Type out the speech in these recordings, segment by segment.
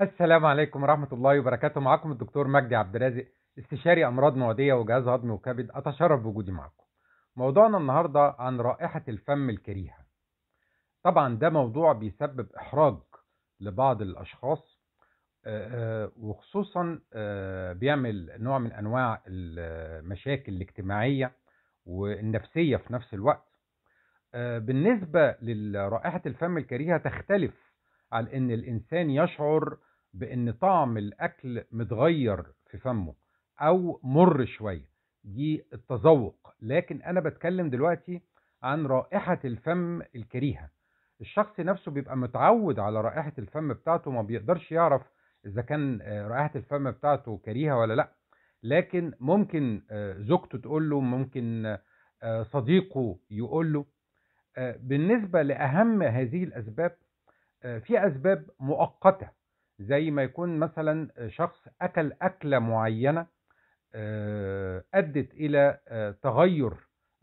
السلام عليكم ورحمة الله وبركاته معكم الدكتور مجدي عبد الرازق استشاري أمراض معديه وجهاز هضمي وكبد أتشرف بوجودي معكم موضوعنا النهاردة عن رائحة الفم الكريهة طبعا ده موضوع بيسبب إحراج لبعض الأشخاص آه، آه، وخصوصا آه، بيعمل نوع من أنواع المشاكل الاجتماعية والنفسية في نفس الوقت بالنسبة لرائحة الفم الكريهة تختلف على ان الانسان يشعر بان طعم الاكل متغير في فمه او مر شويه دي التذوق لكن انا بتكلم دلوقتي عن رائحه الفم الكريهه الشخص نفسه بيبقى متعود على رائحه الفم بتاعته ما بيقدرش يعرف اذا كان آه، رائحه الفم بتاعته كريهه ولا لا لكن ممكن آه، زوجته تقول له ممكن آه، صديقه يقول له بالنسبه لاهم هذه الاسباب في أسباب مؤقتة زي ما يكون مثلا شخص أكل أكلة معينة آه، أدت إلى آه، تغير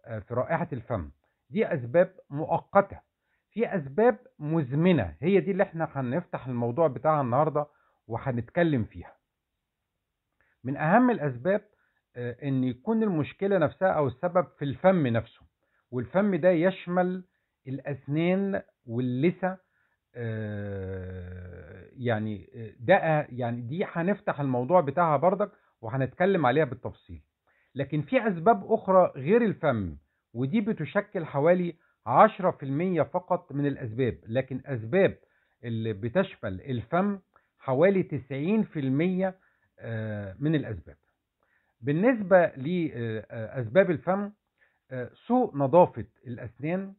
آه، في رائحة الفم دي أسباب مؤقتة في أسباب مزمنة هي دي اللي احنا هنفتح الموضوع بتاعها النهاردة وهنتكلم فيها من أهم الأسباب ان يكون المشكله نفسها او السبب في الفم نفسه والفم ده يشمل الاسنان واللثه آه، يعني آه، ده يعني دي هنفتح الموضوع بتاعها بردك وهنتكلم عليها بالتفصيل لكن في أسباب أخرى غير الفم ودي بتشكل حوالي 10% فقط من الأسباب لكن أسباب اللي بتشمل الفم حوالي 90% آه، من الأسباب بالنسبة لأسباب الفم سوء نظافة الأسنان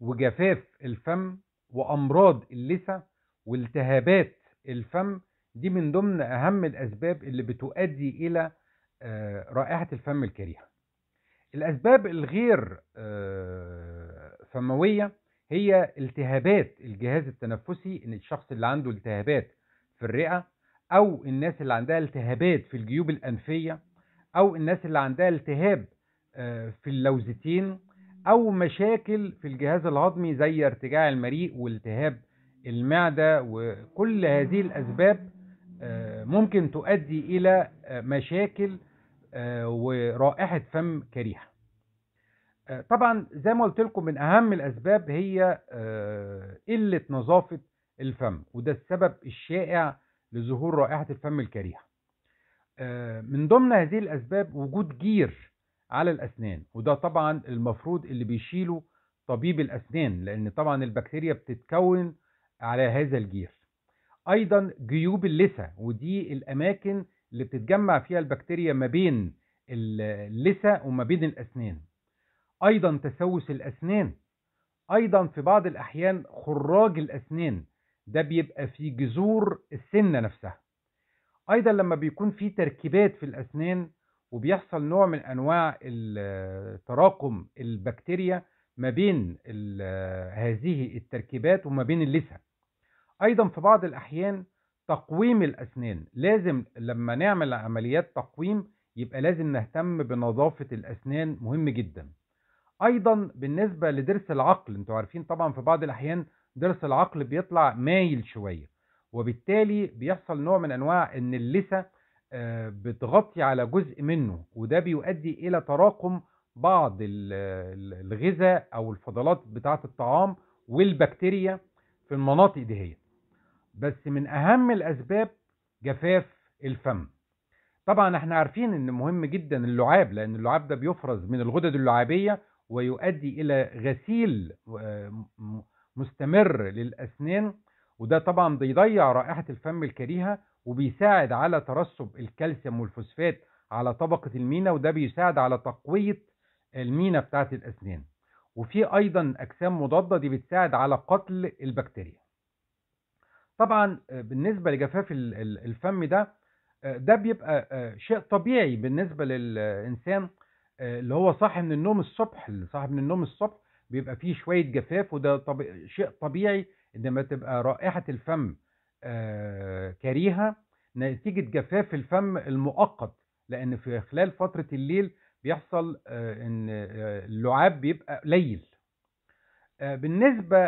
وجفاف الفم وأمراض اللثة والتهابات الفم دي من ضمن أهم الأسباب اللي بتؤدي إلى آه، رائحة الفم الكريهة الأسباب الغير آه، فموية هي التهابات الجهاز التنفسي إن الشخص اللي عنده التهابات في الرئة أو الناس اللي عندها التهابات في الجيوب الأنفية أو الناس اللي عندها التهاب آه، في اللوزتين او مشاكل في الجهاز الهضمي زي ارتجاع المريء والتهاب المعدة وكل هذه الاسباب آه، ممكن تؤدي الى آه، مشاكل آه، ورائحة فم كريهة طبعا زي ما قلت لكم من اهم الاسباب هي قلة نظافة الفم وده السبب الشائع لظهور رائحة الفم الكريهة من ضمن هذه الأسباب وجود جير على الأسنان وده طبعا المفروض اللي بيشيله طبيب الأسنان لأن طبعا البكتيريا بتتكون على هذا الجير أيضا جيوب اللثة ودي الأماكن اللي بتتجمع فيها البكتيريا ما بين اللثة وما بين الأسنان أيضا تسوس الأسنان أيضا في بعض الأحيان خراج الأسنان ده بيبقى في جذور السنة نفسها أيضا لما بيكون في تركيبات في الأسنان وبيحصل نوع من انواع تراكم البكتيريا ما بين هذه التركيبات وما بين اللثه ايضا في بعض الاحيان تقويم الاسنان لازم لما نعمل عمليات تقويم يبقى لازم نهتم بنظافه الاسنان مهم جدا ايضا بالنسبه لضرس العقل انتوا عارفين طبعا في بعض الاحيان ضرس العقل بيطلع مايل شويه وبالتالي بيحصل نوع من انواع ان اللثه آه، بتغطي على جزء منه وده بيؤدي إلى تراكم بعض الغذاء أو الفضلات بتاعة الطعام والبكتيريا في المناطق دهيت بس من أهم الأسباب جفاف الفم طبعا احنا عارفين ان مهم جدا اللعاب لان اللعاب ده بيفرز من الغدد اللعابيه ويؤدي الى غسيل آه، مستمر للاسنان وده طبعا بيضيع رائحة الفم الكريهة وبيساعد على ترسب الكالسيوم والفوسفات على طبقة المينا وده بيساعد على تقوية المينا بتاعة الأسنان وفي أيضا أجسام مضادة دي بتساعد على قتل البكتيريا طبعا آه، بالنسبة لجفاف الفم ده آه، ده بيبقى آه، شيء طبيعي بالنسبة للإنسان اللي هو صاحي من النوم الصبح اللي صاحي من النوم الصبح بيبقى فيه شوية جفاف وده طبيعي شيء طبيعي انما تبقى رائحه الفم آه، كريهه نتيجه جفاف الفم المؤقت لان في خلال فتره الليل بيحصل آه، ان آه، اللعاب بيبقى قليل بالنسبه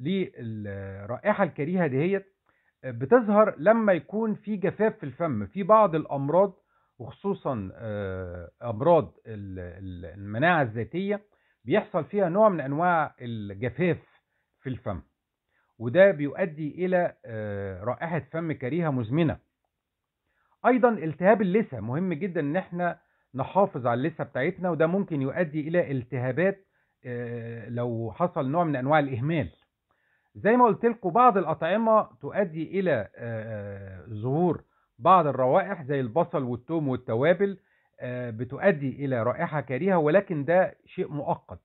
للرائحه الكريهه دهيت بتظهر لما يكون في جفاف في الفم في بعض الامراض وخصوصا امراض المناعه الذاتيه بيحصل فيها نوع من انواع الجفاف في الفم وده بيؤدي إلى آه، رائحة فم كريهة مزمنة أيضا التهاب اللثة مهم جدا إن احنا نحافظ على اللثة بتاعتنا وده ممكن يؤدي إلى التهابات آه، لو حصل نوع من أنواع الإهمال زي ما قلت لكم بعض الأطعمة تؤدي إلى آه، ظهور بعض الروائح زي البصل والثوم والتوابل بتؤدي إلى رائحة كريهة ولكن ده شيء مؤقت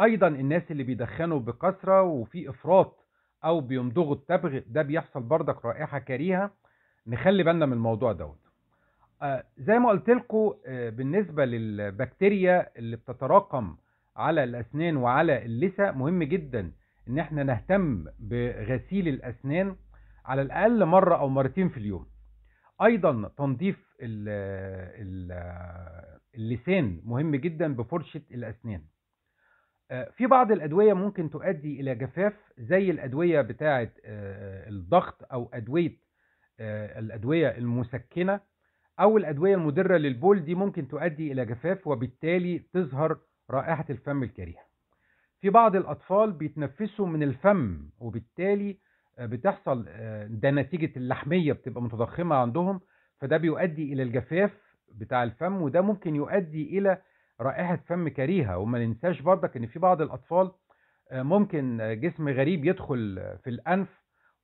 ايضا الناس اللي بيدخنوا بكثرة وفي افراط او بيمضغوا التبغ ده بيحصل بردك رائحة كريهة نخلي بالنا من الموضوع دوت آه، زي ما قلت لكم آه، بالنسبة للبكتيريا اللي بتتراكم على الأسنان وعلى اللثة مهم جدا إن احنا نهتم بغسيل الأسنان على الأقل مرة أو مرتين في اليوم أيضا تنظيف اللسان مهم جدا بفرشة الأسنان آه، في بعض الأدوية ممكن تؤدي إلى جفاف زي الأدوية بتاعة آه، الضغط أو أدوية آه، الأدوية المسكنة أو الأدوية المدرة للبول دي ممكن تؤدي إلى جفاف وبالتالي تظهر رائحة الفم الكريهة في بعض الأطفال بيتنفسوا من الفم وبالتالي بتحصل ده نتيجة اللحمية بتبقى متضخمة عندهم فده بيؤدي إلى الجفاف بتاع الفم وده ممكن يؤدي إلى رائحه فم كريهه وما ننساش برضك ان في بعض الاطفال آه، ممكن جسم غريب يدخل في الانف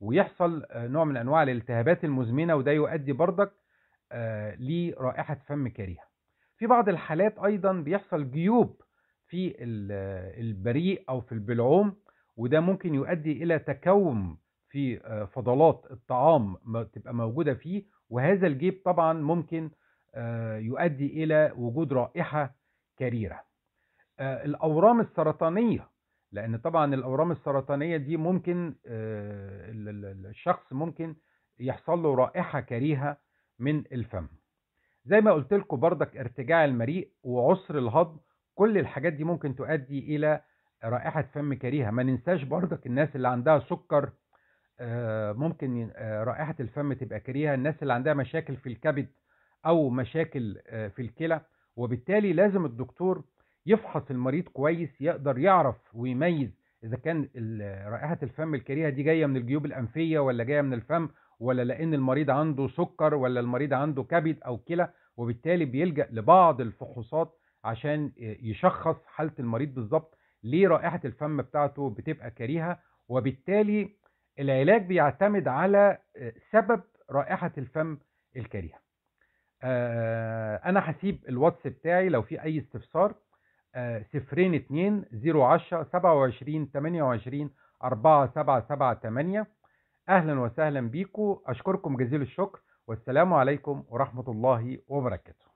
ويحصل آه، نوع من انواع الالتهابات المزمنه وده يؤدي برضك آه، لرائحه فم كريهه في بعض الحالات ايضا بيحصل جيوب في البريء او في البلعوم وده ممكن يؤدي الى تكوم في فضلات الطعام تبقى موجوده فيه وهذا الجيب طبعا ممكن يؤدي الى وجود رائحه كريرة آه، الأورام السرطانية لأن طبعا الأورام السرطانية دي ممكن آه، الشخص ممكن يحصل له رائحة كريهة من الفم زي ما قلت لكم بردك ارتجاع المريء وعسر الهضم كل الحاجات دي ممكن تؤدي إلى رائحة فم كريهة ما ننساش بردك الناس اللي عندها سكر آه، ممكن رائحة الفم تبقى كريهة الناس اللي عندها مشاكل في الكبد أو مشاكل في الكلى وبالتالي لازم الدكتور يفحص المريض كويس يقدر يعرف ويميز اذا كان رائحه الفم الكريهه دي جايه من الجيوب الانفيه ولا جايه من الفم ولا لان المريض عنده سكر ولا المريض عنده كبد او كلى وبالتالي بيلجا لبعض الفحوصات عشان يشخص حاله المريض بالظبط ليه رائحه الفم بتاعته بتبقى كريهه وبالتالي العلاج بيعتمد على سبب رائحه الفم الكريهه آه، آه، انا هسيب الواتس بتاعي لو في اي استفسار آه، صفرين اتنين زيرو عشرة سبعة وعشرين تمانية وعشرين أربعة سبعة سبعة تمانية أهلا وسهلا بيكم أشكركم جزيل الشكر والسلام عليكم ورحمة الله وبركاته